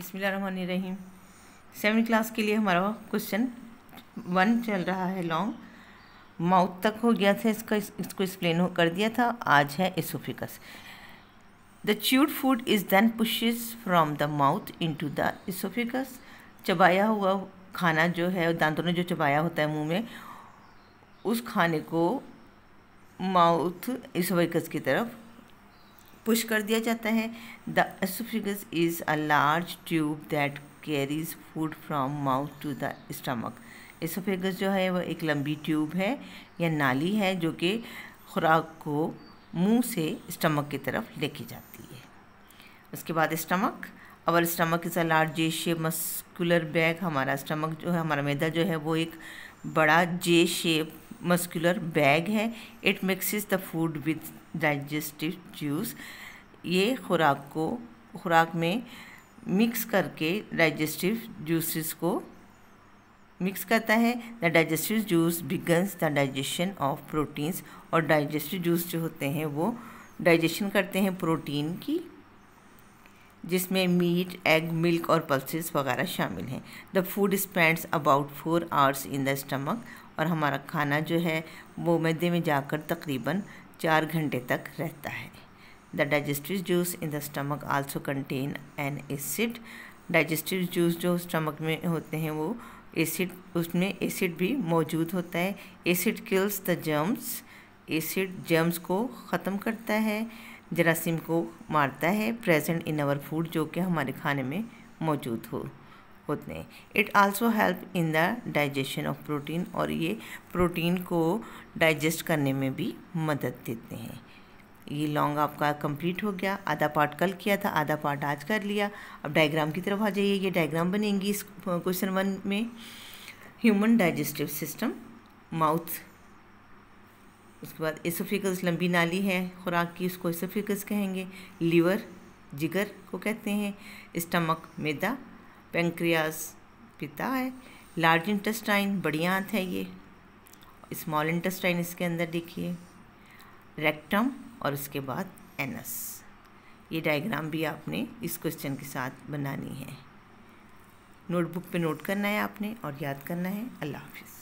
रहीम seven class के लिए हमारा क्वेश्चन वन चल रहा है लॉन्ग माउथ तक हो गया था इसका इस, इसको एक्सप्लेन कर दिया था आज है oesophagus the chewed food is then pushes from the mouth into the oesophagus चबाया हुआ खाना जो है दांतों ने जो चबाया होता है मुंह में उस खाने को माउथ इसोफिकस की तरफ पुश कर दिया जाता है the oesophagus is a large tube that carries food from mouth to the stomach oesophagus जो है वह एक लंबी ट्यूब है या नाली है जो कि खुराक को मुंह से स्टमक की तरफ लेके जाती है उसके बाद stomach our stomach is a large J shape muscular bag हमारा स्टमक जो है हमारा मैदा जो है वो एक बड़ा जे शेप मस्कुलर बैग है it mixes the food with digestive juice ये खुराक को खुराक में मिक्स करके डाइजेस्टिव जूसेस को मिक्स करता है the digestive juice begins the digestion of proteins और डाइजेस्टिव जूस जो होते हैं वो डाइजेशन करते हैं प्रोटीन की जिसमें मीट एग मिल्क और पल्सेस वगैरह शामिल हैं the food spends about four hours in the stomach और हमारा खाना जो है वो मैदे में जाकर तकरीबन चार घंटे तक रहता है the digestive juice in the stomach also contain an acid digestive juice जो स्टमक में होते हैं वो एसिड उसमें एसिड भी मौजूद होता है acid kills the germs acid germs को ख़त्म करता है जरासीम को मारता है प्रेजेंट इन आवर फूड जो कि हमारे खाने में मौजूद हो होते हैं it also help in the digestion of protein और ये प्रोटीन को डाइजेस्ट करने में भी मदद देते हैं ये लॉन्ग आपका कंप्लीट हो गया आधा पार्ट कल किया था आधा पार्ट आज कर लिया अब डायग्राम की तरफ आ जाइए ये डायग्राम बनेंगी इस क्वेश्चन वन में ह्यूमन डाइजेस्टिव सिस्टम माउथ उसके बाद इसोफिकस लंबी नाली है खुराक की उसको इसोफिकस कहेंगे लीवर जिगर को कहते हैं स्टमक मैदा पेंक्रियाज पिता है लार्ज इंटेस्टाइन बड़ी आँत है ये स्मॉल इंटेस्टाइन इसके अंदर देखिए रेक्टम और उसके बाद एनस ये डायग्राम भी आपने इस क्वेश्चन के साथ बनानी है नोटबुक पे नोट करना है आपने और याद करना है अल्लाह हाफिज़